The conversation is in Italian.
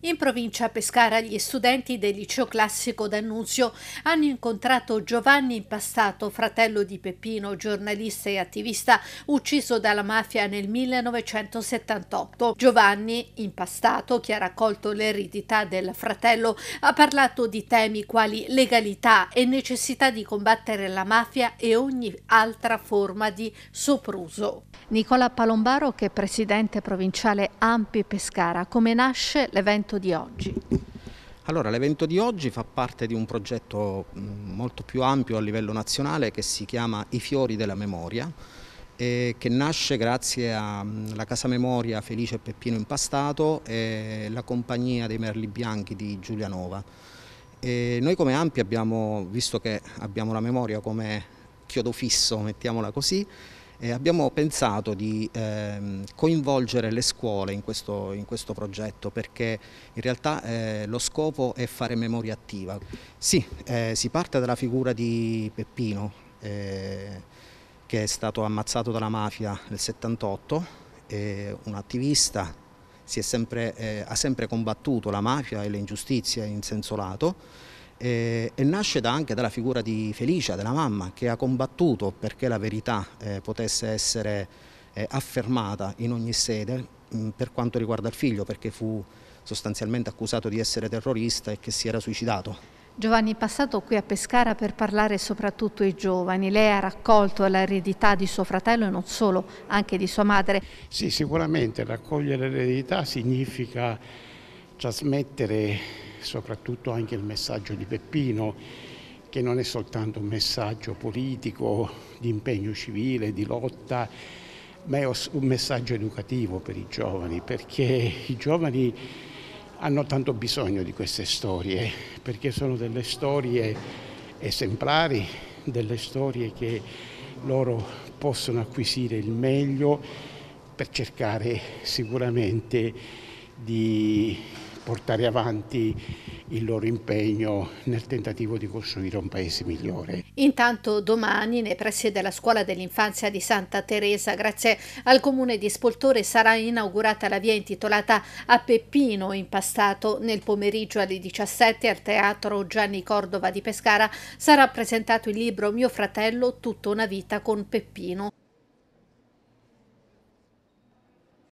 In provincia Pescara gli studenti del liceo classico D'Annunzio hanno incontrato Giovanni Impastato, fratello di Peppino, giornalista e attivista ucciso dalla mafia nel 1978. Giovanni Impastato, che ha raccolto l'eredità del fratello, ha parlato di temi quali legalità e necessità di combattere la mafia e ogni altra forma di sopruso. Nicola Palombaro, che è presidente provinciale Ampi Pescara, come nasce l'evento l'evento di oggi? Allora, l'evento di oggi fa parte di un progetto mm, molto più ampio a livello nazionale che si chiama I fiori della memoria, eh, che nasce grazie alla mm, Casa Memoria Felice Peppino Impastato e la compagnia dei Merli Bianchi di Giulianova. E noi come Ampi abbiamo, visto che abbiamo la memoria come chiodo fisso, mettiamola così, eh, abbiamo pensato di ehm, coinvolgere le scuole in questo, in questo, progetto perché in realtà eh, lo scopo è fare memoria attiva. Sì, eh, si parte dalla figura di Peppino eh, che è stato ammazzato dalla mafia nel 78, un attivista, sempre, eh, ha sempre combattuto la mafia e le ingiustizie in senso lato e nasce da anche dalla figura di Felicia, della mamma, che ha combattuto perché la verità eh, potesse essere eh, affermata in ogni sede mm, per quanto riguarda il figlio, perché fu sostanzialmente accusato di essere terrorista e che si era suicidato. Giovanni, passato qui a Pescara per parlare soprattutto ai giovani, lei ha raccolto l'eredità di suo fratello e non solo, anche di sua madre. Sì, sicuramente raccogliere l'eredità significa trasmettere soprattutto anche il messaggio di Peppino, che non è soltanto un messaggio politico di impegno civile, di lotta, ma è un messaggio educativo per i giovani, perché i giovani hanno tanto bisogno di queste storie, perché sono delle storie esemplari, delle storie che loro possono acquisire il meglio per cercare sicuramente di portare avanti il loro impegno nel tentativo di costruire un paese migliore. Intanto domani nei pressi della scuola dell'infanzia di Santa Teresa, grazie al comune di Spoltore, sarà inaugurata la via intitolata a Peppino impastato. Nel pomeriggio alle 17 al teatro Gianni Cordova di Pescara sarà presentato il libro Mio fratello, tutta una vita con Peppino.